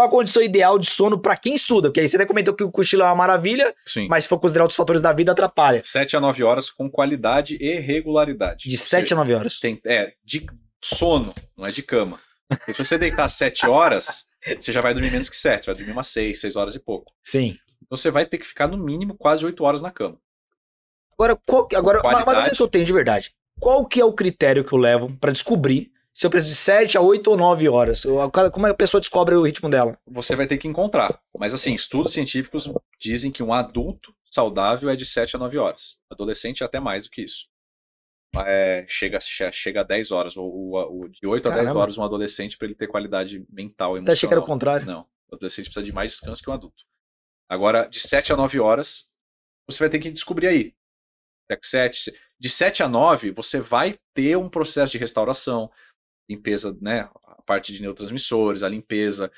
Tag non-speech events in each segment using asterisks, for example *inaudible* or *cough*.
Qual a condição ideal de sono para quem estuda? Porque aí você até comentou que o cochilo é uma maravilha, Sim. mas se for considerar outros fatores da vida, atrapalha. 7 a 9 horas com qualidade e regularidade. De 7 a 9 horas? Tem, é, de sono, não é de cama. Porque se você deitar 7 *laughs* horas, você já vai dormir menos que 7, você vai dormir umas 6, 6 horas e pouco. Sim. Então você vai ter que ficar no mínimo quase 8 horas na cama. Agora, qual, agora mas, mas o que eu tenho de verdade? Qual que é o critério que eu levo para descobrir se eu preciso de 7 a 8 ou 9 horas? Como a pessoa descobre o ritmo dela? Você vai ter que encontrar. Mas assim, estudos científicos dizem que um adulto saudável é de 7 a 9 horas. Adolescente é até mais do que isso. É, chega, chega a 10 horas. O, o, o de 8 Caramba. a 10 horas um adolescente para ele ter qualidade mental e emocional. Até achei que era o contrário. Não. O adolescente precisa de mais descanso que um adulto. Agora, de 7 a 9 horas, você vai ter que descobrir aí. 7, de 7 a 9, você vai ter um processo de restauração, limpeza, né, a parte de neurotransmissores, a limpeza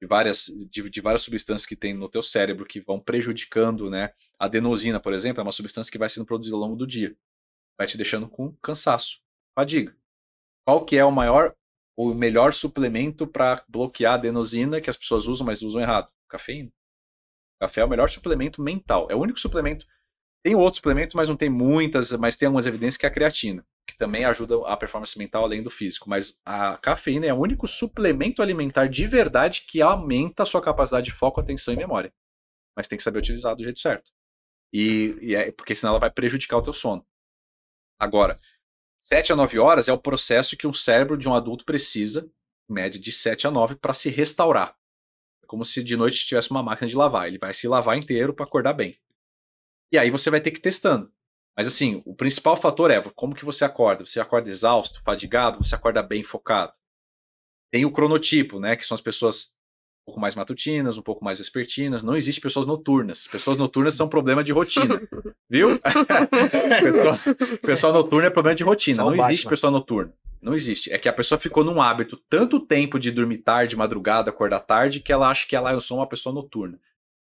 de várias, de, de, várias substâncias que tem no teu cérebro que vão prejudicando, né? A adenosina, por exemplo, é uma substância que vai sendo produzida ao longo do dia. Vai te deixando com cansaço, fadiga. Qual que é o maior, o melhor suplemento para bloquear a adenosina que as pessoas usam, mas usam errado? Cafeína. Café é o melhor suplemento mental. É o único suplemento. Tem outros suplementos, mas não tem muitas, mas tem algumas evidências que é a creatina que também ajuda a performance mental além do físico, mas a cafeína é o único suplemento alimentar de verdade que aumenta a sua capacidade de foco, atenção e memória. Mas tem que saber utilizar do jeito certo. E, e é, porque senão ela vai prejudicar o teu sono. Agora, 7 a 9 horas é o processo que o cérebro de um adulto precisa, em média de 7 a 9, para se restaurar. É como se de noite tivesse uma máquina de lavar. Ele vai se lavar inteiro para acordar bem. E aí você vai ter que ir testando. Mas assim, o principal fator é como que você acorda. Você acorda exausto, fadigado, você acorda bem focado. Tem o cronotipo, né? Que são as pessoas um pouco mais matutinas, um pouco mais vespertinas. Não existe pessoas noturnas. Pessoas noturnas são problema de rotina, *laughs* viu? pessoal, *laughs* pessoal noturno é problema de rotina. Só não existe Batman. pessoa noturna. Não existe. É que a pessoa ficou num hábito tanto tempo de dormir tarde, madrugada, acordar tarde, que ela acha que ela, eu sou uma pessoa noturna.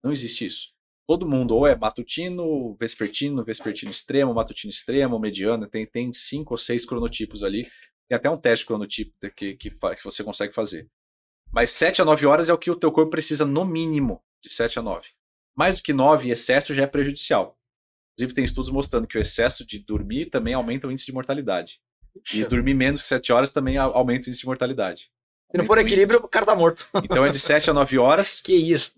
Não existe isso todo mundo, ou é matutino, vespertino, vespertino extremo, matutino extremo, mediano, tem, tem cinco ou seis cronotipos ali. Tem até um teste cronotipo que, que, que você consegue fazer. Mas 7 a 9 horas é o que o teu corpo precisa no mínimo, de 7 a 9. Mais do que 9, excesso já é prejudicial. Inclusive, tem estudos mostrando que o excesso de dormir também aumenta o índice de mortalidade. E dormir menos que 7 horas também aumenta o índice de mortalidade. Se não for equilíbrio, o cara tá morto. Então é de 7 a 9 horas. *laughs* Que isso.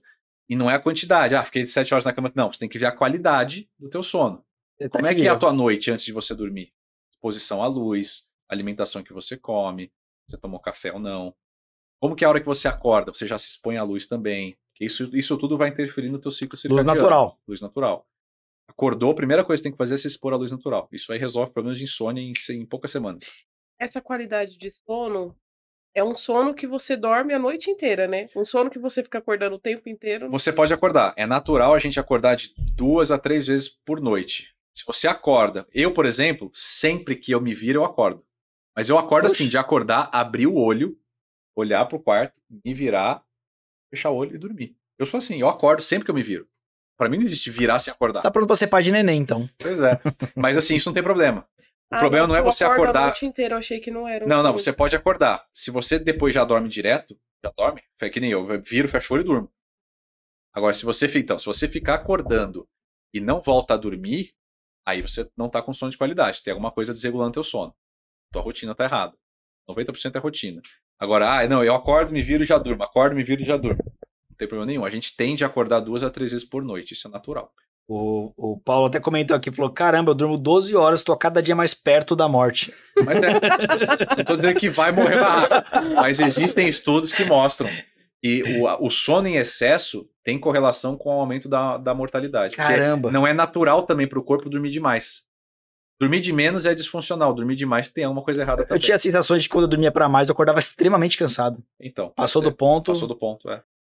E não é a quantidade. Ah, fiquei sete horas na cama. Não, você tem que ver a qualidade do teu sono. Como é que é a tua noite antes de você dormir? Exposição à luz, alimentação que você come, você tomou café ou não. Como que é a hora que você acorda? Você já se expõe à luz também. Isso, isso tudo vai interferir no teu ciclo circadiano. Luz natural. Luz natural. Acordou, a primeira coisa que tem que fazer é se expor à luz natural. Isso aí resolve problemas de insônia em, em poucas semanas. Essa qualidade de sono é um sono que você dorme a noite inteira, né? Um sono que você fica acordando o tempo inteiro. Você pode acordar. É natural a gente acordar de duas a três vezes por noite. Se você acorda, eu, por exemplo, sempre que eu me viro, eu acordo. Mas eu acordo Puxa. assim, de acordar, abrir o olho, olhar pro quarto, me virar, fechar o olho e dormir. Eu sou assim, eu acordo sempre que eu me viro. Para mim não existe virar se acordar. Você tá pronto pra ser pai de neném, então. Pois é. Mas assim, isso não tem problema. O ah, problema não, não é você acordar. A noite inteira eu achei que não era. Um não, não, você pode acordar. Se você depois já dorme direto, já dorme, é que nem eu, eu viro, fecho o olho e durmo. Agora, se você então, se você ficar acordando e não volta a dormir, aí você não está com sono de qualidade. Tem alguma coisa desregulando teu sono. Tua rotina está errada. 90% é rotina. Agora, ah, não, eu acordo, me viro e já durmo. Acordo, me viro e já durmo. Não tem problema nenhum. A gente tende a acordar duas a três vezes por noite. Isso é natural. O, o Paulo até comentou aqui, falou: caramba, eu durmo 12 horas, tô a cada dia mais perto da morte. Mas é, não tô dizendo que vai morrer lá, mas existem estudos que mostram. E o, o sono em excesso tem correlação com o aumento da, da mortalidade. Caramba! Não é natural também para o corpo dormir demais. Dormir de menos é disfuncional, dormir demais tem alguma coisa errada também. Eu tinha sensações de que quando eu dormia para mais, eu acordava extremamente cansado. Então. Passou ser. do ponto. Passou do ponto, é.